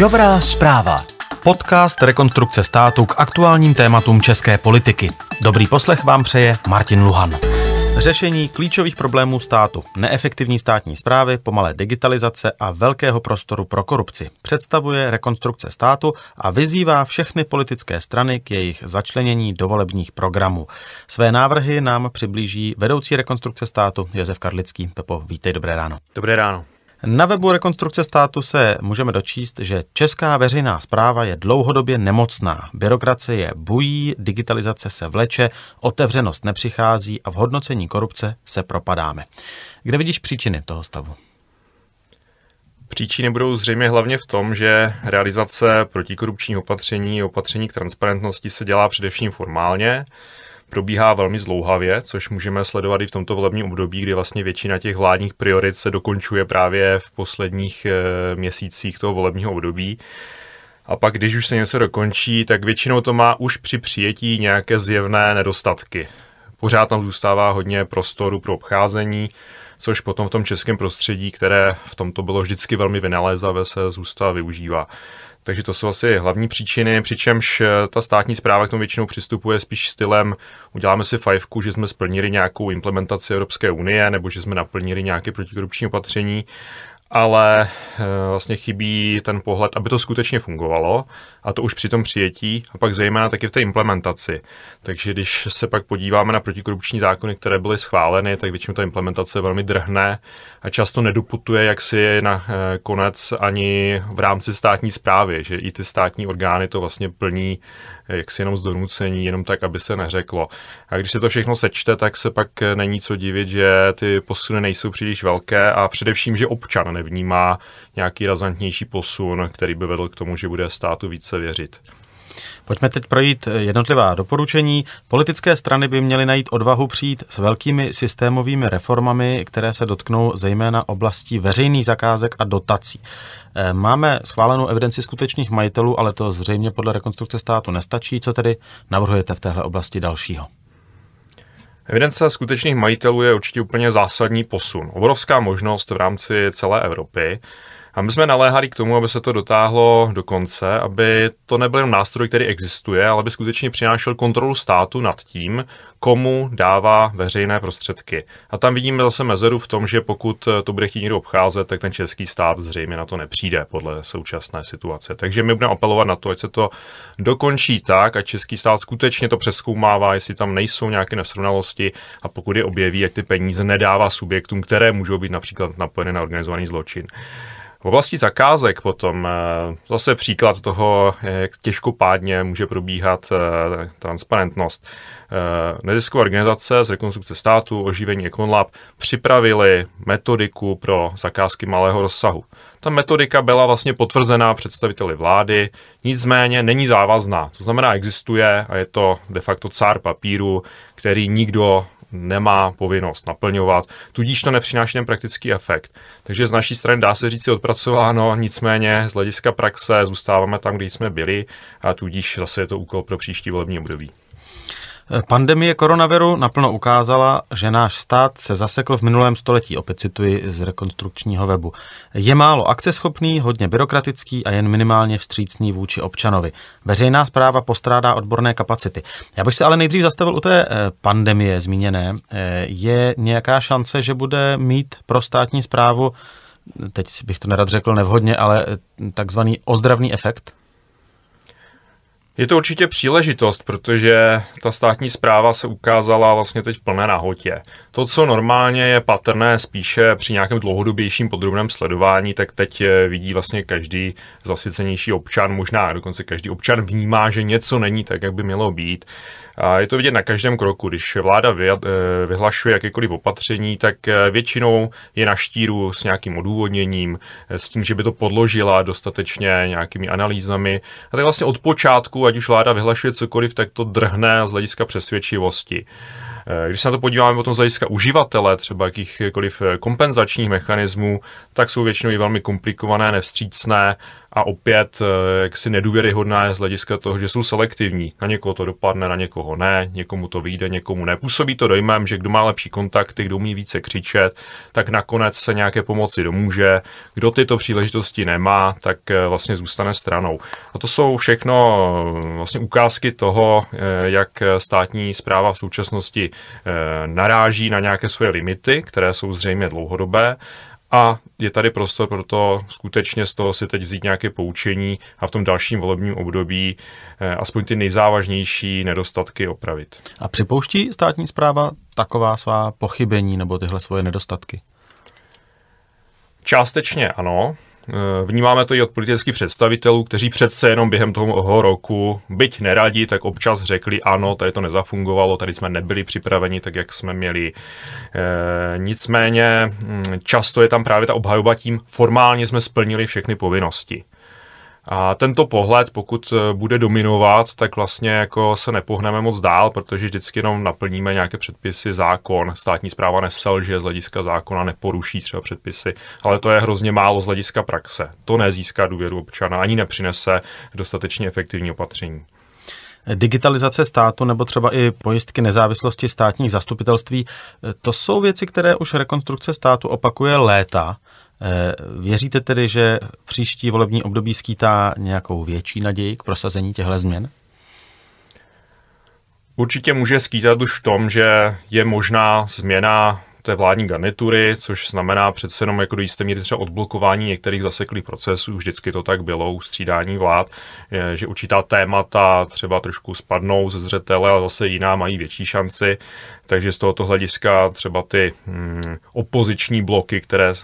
Dobrá zpráva. Podcast Rekonstrukce státu k aktuálním tématům české politiky. Dobrý poslech vám přeje Martin Luhan. Řešení klíčových problémů státu, neefektivní státní zprávy, pomalé digitalizace a velkého prostoru pro korupci představuje rekonstrukce státu a vyzývá všechny politické strany k jejich začlenění do volebních programů. Své návrhy nám přiblíží vedoucí rekonstrukce státu Josef Karlický. Pepo, vítej, dobré ráno. Dobré ráno. Na webu Rekonstrukce státu se můžeme dočíst, že česká veřejná zpráva je dlouhodobě nemocná. Byrokracie bují, digitalizace se vleče, otevřenost nepřichází a v hodnocení korupce se propadáme. Kde vidíš příčiny toho stavu? Příčiny budou zřejmě hlavně v tom, že realizace protikorupčních opatření opatření k transparentnosti se dělá především formálně probíhá velmi zlouhavě, což můžeme sledovat i v tomto volebním období, kdy vlastně většina těch vládních priorit se dokončuje právě v posledních eh, měsících toho volebního období. A pak, když už se něco dokončí, tak většinou to má už při přijetí nějaké zjevné nedostatky. Pořád tam zůstává hodně prostoru pro obcházení, což potom v tom českém prostředí, které v tomto bylo vždycky velmi vynalézavé, se zůstává využívá. Takže to jsou asi hlavní příčiny, přičemž eh, ta státní zpráva k tomu většinou přistupuje spíš stylem uděláme si fajfku, že jsme splnili nějakou implementaci Evropské unie nebo že jsme naplnili nějaké protikorupční opatření, ale eh, vlastně chybí ten pohled, aby to skutečně fungovalo a to už při tom přijetí a pak zejména taky v té implementaci. Takže když se pak podíváme na protikorupční zákony, které byly schváleny, tak většinou ta implementace velmi drhne a často nedoputuje, jak si je na eh, konec ani v rámci státní zprávy, že i ty státní orgány to vlastně plní eh, jak si jenom z donucení, jenom tak, aby se neřeklo. A když se to všechno sečte, tak se pak eh, není co divit, že ty posuny nejsou příliš velké a především, že občan nevnímá nějaký razantnější posun, který by vedl k tomu, že bude státu více se věřit. Pojďme teď projít eh, jednotlivá doporučení. Politické strany by měly najít odvahu přijít s velkými systémovými reformami, které se dotknou zejména oblastí veřejných zakázek a dotací. Eh, máme schválenou evidenci skutečných majitelů, ale to zřejmě podle rekonstrukce státu nestačí. Co tedy navrhujete v téhle oblasti dalšího? Evidence skutečných majitelů je určitě úplně zásadní posun. Obrovská možnost v rámci celé Evropy. A my jsme naléhali k tomu, aby se to dotáhlo do konce, aby to nebyl jenom nástroj, který existuje, ale aby skutečně přinášel kontrolu státu nad tím, komu dává veřejné prostředky. A tam vidíme zase mezeru v tom, že pokud to bude chtít někdo obcházet, tak ten český stát zřejmě na to nepřijde podle současné situace. Takže my budeme apelovat na to, ať se to dokončí tak, a český stát skutečně to přeskoumává, jestli tam nejsou nějaké nesrovnalosti a pokud je objeví, jak ty peníze nedává subjektům, které můžou být například napojeny na organizovaný zločin. V oblasti zakázek potom eh, zase příklad toho, jak těžkopádně může probíhat eh, transparentnost. Eh, Nezisková organizace z rekonstrukce státu, oživení Econlab připravili metodiku pro zakázky malého rozsahu. Ta metodika byla vlastně potvrzená představiteli vlády, nicméně není závazná. To znamená, existuje a je to de facto cár papíru, který nikdo nemá povinnost naplňovat, tudíž to nepřináší ten praktický efekt. Takže z naší strany dá se říct odpracováno, nicméně z hlediska praxe zůstáváme tam, kde jsme byli a tudíž zase je to úkol pro příští volební období. Pandemie koronaviru naplno ukázala, že náš stát se zasekl v minulém století, opět cituji z rekonstrukčního webu. Je málo akceschopný, hodně byrokratický a jen minimálně vstřícný vůči občanovi. Veřejná zpráva postrádá odborné kapacity. Já bych se ale nejdřív zastavil u té eh, pandemie zmíněné. Eh, je nějaká šance, že bude mít pro státní zprávu, teď bych to nerad řekl nevhodně, ale eh, takzvaný ozdravný efekt? Je to určitě příležitost, protože ta státní zpráva se ukázala vlastně teď v plné nahotě. To, co normálně je patrné spíše při nějakém dlouhodobějším podrobném sledování, tak teď eh, vidí vlastně každý zasvěcenější občan, možná dokonce každý občan vnímá, že něco není tak, jak by mělo být. A je to vidět na každém kroku. Když vláda eh, vyhlašuje jakékoliv opatření, tak eh, většinou je na štíru s nějakým odůvodněním, s tím, že by to podložila dostatečně nějakými analýzami. A tak vlastně od počátku ať už vláda vyhlašuje cokoliv, tak to drhne z hlediska přesvědčivosti. Eh, když se na to podíváme potom z hlediska uživatele, třeba jakýchkoliv eh, kompenzačních mechanismů, tak jsou většinou i velmi komplikované, nevstřícné a opět eh, jaksi nedůvěryhodná je z hlediska toho, že jsou selektivní. Na někoho to dopadne, na někoho ne, někomu to vyjde, někomu ne. Působí to dojmem, že kdo má lepší kontakty, kdo umí více křičet, tak nakonec se nějaké pomoci domůže. Kdo tyto příležitosti nemá, tak eh, vlastně zůstane stranou. A to jsou všechno eh, vlastně ukázky toho, jak státní zpráva v současnosti naráží na nějaké své limity, které jsou zřejmě dlouhodobé a je tady prostor pro to skutečně z toho si teď vzít nějaké poučení a v tom dalším volebním období eh, aspoň ty nejzávažnější nedostatky opravit. A připouští státní zpráva taková svá pochybení nebo tyhle svoje nedostatky? Částečně ano. Eh, vnímáme to i od politických představitelů, kteří přece jenom během toho roku, byť neradí, tak občas řekli ano, tady to nezafungovalo, tady jsme nebyli připraveni tak, jak jsme měli. Eh, nicméně hm, často je tam právě ta obhajoba tím, formálně jsme splnili všechny povinnosti. A tento pohled, pokud eh, bude dominovat, tak vlastně jako se nepohneme moc dál, protože vždycky jenom naplníme nějaké předpisy, zákon. Státní zpráva neselže z hlediska zákona, neporuší třeba předpisy, ale to je hrozně málo z hlediska praxe. To nezíská důvěru občana ani nepřinese dostatečně efektivní opatření. Digitalizace státu nebo třeba i pojistky nezávislosti státních zastupitelství, eh, to jsou věci, které už rekonstrukce státu opakuje léta Eh, věříte tedy, že příští volební období skýtá nějakou větší naději k prosazení těchto změn? Určitě může skýtat už v tom, že je možná změna té vládní garnitury, což znamená přece jenom jako do jisté míry třeba odblokování některých zaseklých procesů, vždycky to tak bylo, střídání vlád, že určitá témata třeba trošku spadnou ze zřetele, ale zase jiná mají větší šanci. Takže z tohoto hlediska třeba ty mm, opoziční bloky, které e,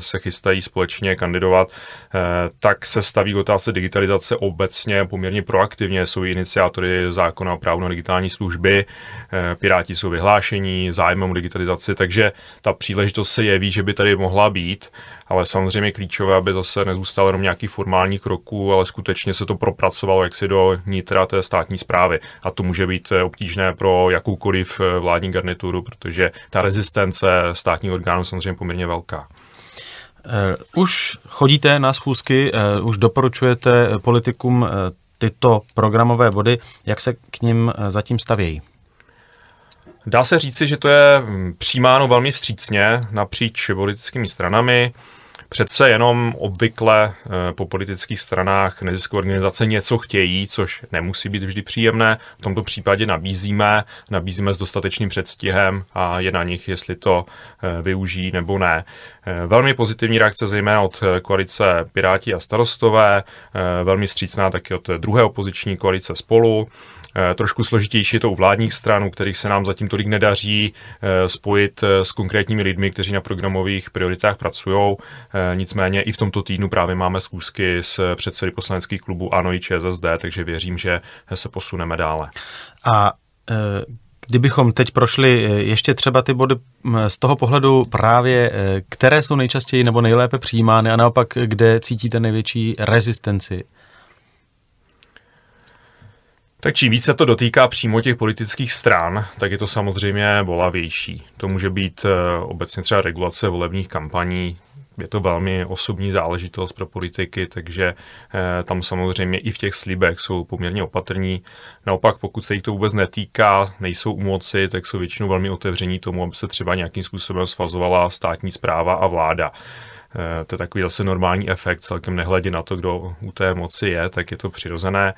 se chystají společně kandidovat, e, tak se staví otázce digitalizace obecně poměrně proaktivně. Jsou iniciátory zákona o právu na digitální služby, e, Piráti jsou vyhlášení zájmem o digitalizaci, takže ta příležitost se jeví, že by tady mohla být, ale samozřejmě klíčové, aby zase nezůstal jenom nějaký formální kroků, ale skutečně se to propracovalo jaksi do nitra té státní zprávy. A to může být eh, obtížné pro jakoukoliv eh, vládní garnituru, protože ta rezistence státních orgánů samozřejmě poměrně velká. Eh, už chodíte na schůzky, už doporučujete politikům tyto programové body, jak se k ním zatím stavějí? Dá se říci, že to je mm, přijímáno velmi vstřícně napříč politickými stranami. Přece jenom obvykle eh, po politických stranách neziskové organizace něco chtějí, což nemusí být vždy příjemné. V tomto případě nabízíme, nabízíme s dostatečným předstihem a je na nich, jestli to eh, využijí nebo ne. Eh, velmi pozitivní reakce zejména od koalice Piráti a starostové, velmi střícná taky od druhé opoziční koalice spolu. Eh, trošku složitější je to u vládních stran, u kterých se nám zatím tolik nedaří eh, spojit eh, s konkrétními lidmi, kteří na programových prioritách pracují. Nicméně i v tomto týdnu právě máme zkusky s předsedy poslaneckých klubů ANO i ČSSD, takže věřím, že se posuneme dále. A kdybychom teď prošli ještě třeba ty body z toho pohledu právě, které jsou nejčastěji nebo nejlépe přijímány a naopak, kde cítíte největší rezistenci tak čím více to dotýká přímo těch politických stran, tak je to samozřejmě bolavější. To může být eh, obecně třeba regulace volebních kampaní, je to velmi osobní záležitost pro politiky, takže eh, tam samozřejmě i v těch slibech jsou poměrně opatrní. Naopak, pokud se jich to vůbec netýká, nejsou u moci, tak jsou většinou velmi otevření tomu, aby se třeba nějakým způsobem svazovala státní zpráva a vláda. Eh, to je takový zase normální efekt, celkem nehledě na to, kdo u té moci je, tak je to přirozené.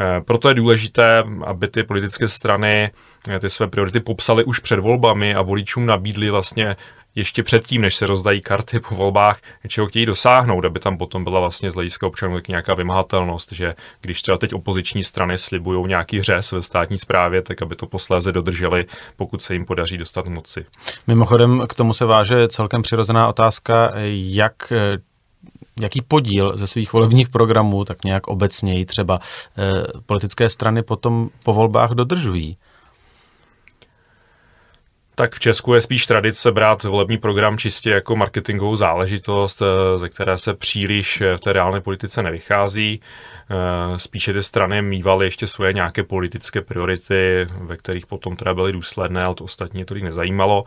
Eh, proto je důležité, aby ty politické strany eh, ty své priority popsaly už před volbami a voličům nabídly vlastně ještě předtím, než se rozdají karty po volbách, čeho chtějí dosáhnout, aby tam potom byla vlastně z hlediska občanů nějaká vymahatelnost, že když třeba teď opoziční strany slibují nějaký řez ve státní správě, tak aby to posléze dodrželi, pokud se jim podaří dostat moci. Mimochodem k tomu se váže celkem přirozená otázka, jak jaký podíl ze svých volebních programů, tak nějak obecněji třeba, eh, politické strany potom po volbách dodržují tak v Česku je spíš tradice brát volební program čistě jako marketingovou záležitost, eh, ze které se příliš eh, v té reálné politice nevychází. Eh, spíše ty strany mývaly ještě svoje nějaké politické priority, ve kterých potom teda byly důsledné, ale to ostatní tolik nezajímalo.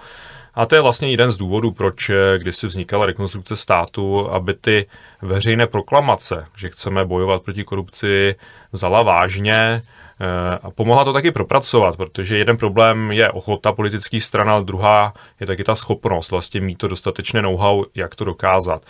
A to je vlastně jeden z důvodů, proč když si vznikala rekonstrukce státu, aby ty veřejné proklamace, že chceme bojovat proti korupci, vzala vážně eh, a pomohla to taky propracovat, protože jeden problém je ochota politických stran, a druhá je taky ta schopnost vlastně mít to dostatečné know-how, jak to dokázat.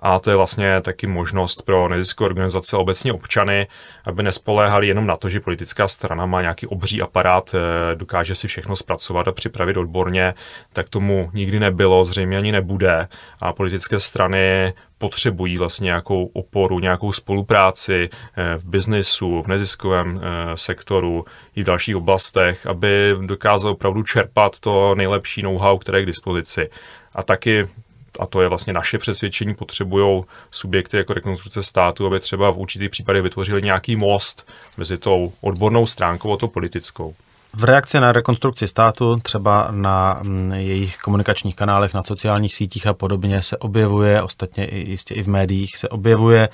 A to je vlastně taky možnost pro neziskové organizace obecně občany, aby nespoléhali jenom na to, že politická strana má nějaký obří aparát, eh, dokáže si všechno zpracovat a připravit odborně, tak tomu nikdy nebylo, zřejmě ani nebude. A politické strany potřebují vlastně nějakou oporu, nějakou spolupráci eh, v biznesu, v neziskovém eh, sektoru i v dalších oblastech, aby dokázal opravdu čerpat to nejlepší know-how, které je k dispozici. A taky a to je vlastně naše přesvědčení, potřebují subjekty jako rekonstrukce státu, aby třeba v určitých případech vytvořili nějaký most mezi tou odbornou stránkou a tou politickou. V reakci na rekonstrukci státu, třeba na mm, jejich komunikačních kanálech, na sociálních sítích a podobně, se objevuje, ostatně i, jistě i v médiích, se objevuje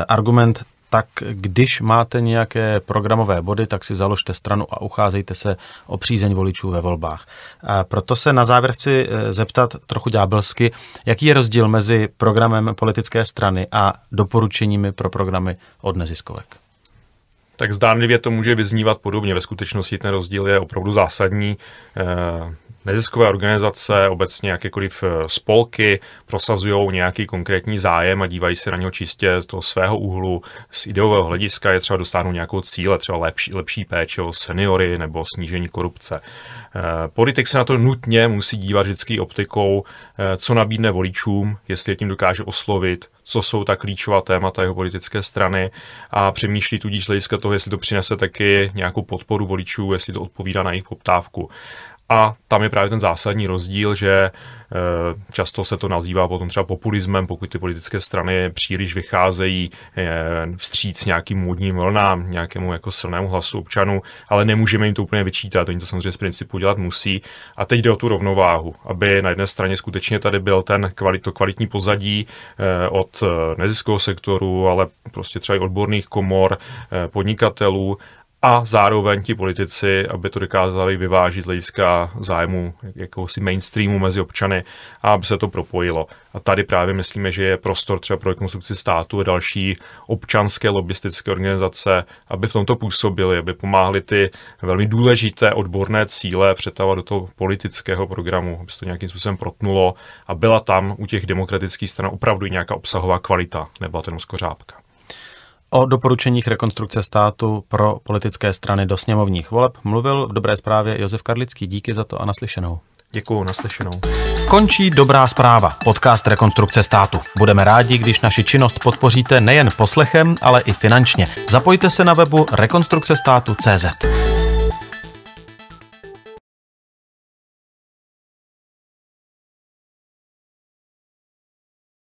eh, argument tak když máte nějaké programové body, tak si založte stranu a ucházejte se o přízeň voličů ve volbách. A proto se na závěr chci eh, zeptat trochu ďábelsky, jaký je rozdíl mezi programem politické strany a doporučeními pro programy od neziskovek? tak zdánlivě to může vyznívat podobně. Ve skutečnosti ten rozdíl je opravdu zásadní. Eh, neziskové organizace, obecně jakékoliv eh, spolky prosazují nějaký konkrétní zájem a dívají se na něho čistě z toho svého úhlu, z ideového hlediska je třeba dostáhnout nějakou cíle, třeba lepší, lepší péče o seniory nebo snížení korupce. Eh, politik se na to nutně musí dívat vždycky optikou, eh, co nabídne voličům, jestli je tím dokáže oslovit, co jsou ta klíčová témata jeho politické strany a přemýšlí tudíž z hlediska toho, jestli to přinese taky nějakou podporu voličů, jestli to odpovídá na jejich poptávku. A tam je právě ten zásadní rozdíl, že eh, často se to nazývá potom třeba populismem, pokud ty politické strany příliš vycházejí eh, vstříc nějakým módním vlnám, nějakému jako silnému hlasu občanů, ale nemůžeme jim to úplně vyčítat, oni to samozřejmě z principu dělat musí. A teď jde o tu rovnováhu, aby na jedné straně skutečně tady byl ten kvalit, to kvalitní pozadí eh, od neziskového sektoru, ale prostě třeba i odborných komor, podnikatelů, a zároveň ti politici, aby to dokázali vyvážit z hlediska zájmu jakéhosi mainstreamu mezi občany a aby se to propojilo. A tady právě myslíme, že je prostor třeba pro rekonstrukci státu a další občanské lobbystické organizace, aby v tomto působili, aby pomáhali ty velmi důležité odborné cíle přetávat do toho politického programu, aby se to nějakým způsobem protnulo a byla tam u těch demokratických stran opravdu nějaká obsahová kvalita, nebyla to jenom skořápka. O doporučeních rekonstrukce státu pro politické strany do sněmovních voleb mluvil v dobré zprávě Josef Karlický. Díky za to a naslyšenou. Děkuji, naslyšenou. Končí dobrá zpráva, podcast Rekonstrukce státu. Budeme rádi, když naši činnost podpoříte nejen poslechem, ale i finančně. Zapojte se na webu rekonstrukcestátu.cz. státu.cz.